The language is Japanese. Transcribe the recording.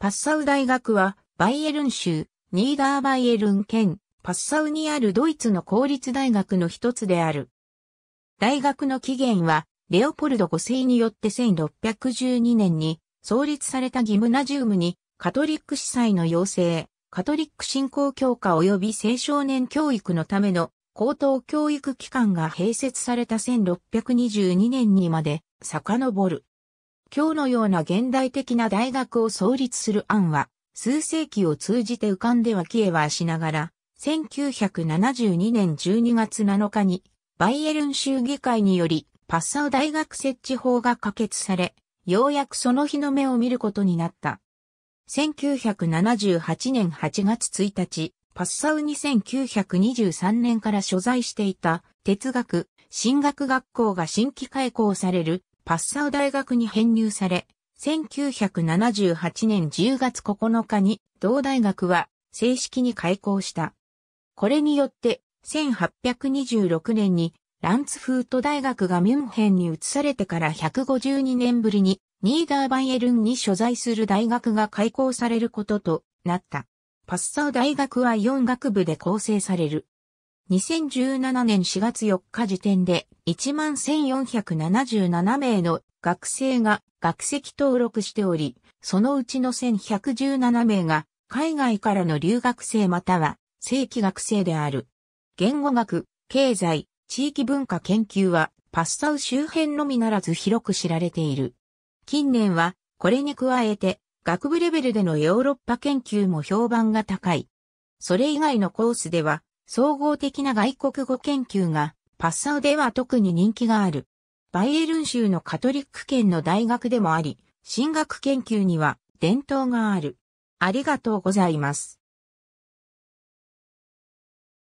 パッサウ大学は、バイエルン州、ニーダーバイエルン県、パッサウにあるドイツの公立大学の一つである。大学の起源は、レオポルド5世によって1612年に創立されたギムナジウムに、カトリック司祭の要請、カトリック信仰強化及び青少年教育のための高等教育機関が併設された1622年にまで遡る。今日のような現代的な大学を創立する案は、数世紀を通じて浮かんでは消えはしながら、1972年12月7日に、バイエルン州議会により、パッサウ大学設置法が可決され、ようやくその日の目を見ることになった。1978年8月1日、パッサウに1923年から所在していた哲学、進学学校が新規開校されるパッサウ大学に編入され、1978年10月9日に同大学は正式に開校した。これによって、1826年にランツフート大学がミュンヘンに移されてから152年ぶりにニーダーバイエルンに所在する大学が開校されることとなった。パッサウ大学は4学部で構成される。2017年4月4日時点で11,477名の学生が学籍登録しており、そのうちの1117名が海外からの留学生または正規学生である。言語学、経済、地域文化研究はパッサウ周辺のみならず広く知られている。近年はこれに加えて学部レベルでのヨーロッパ研究も評判が高い。それ以外のコースでは総合的な外国語研究が、パッサウでは特に人気がある。バイエルン州のカトリック圏の大学でもあり、進学研究には伝統がある。ありがとうございます。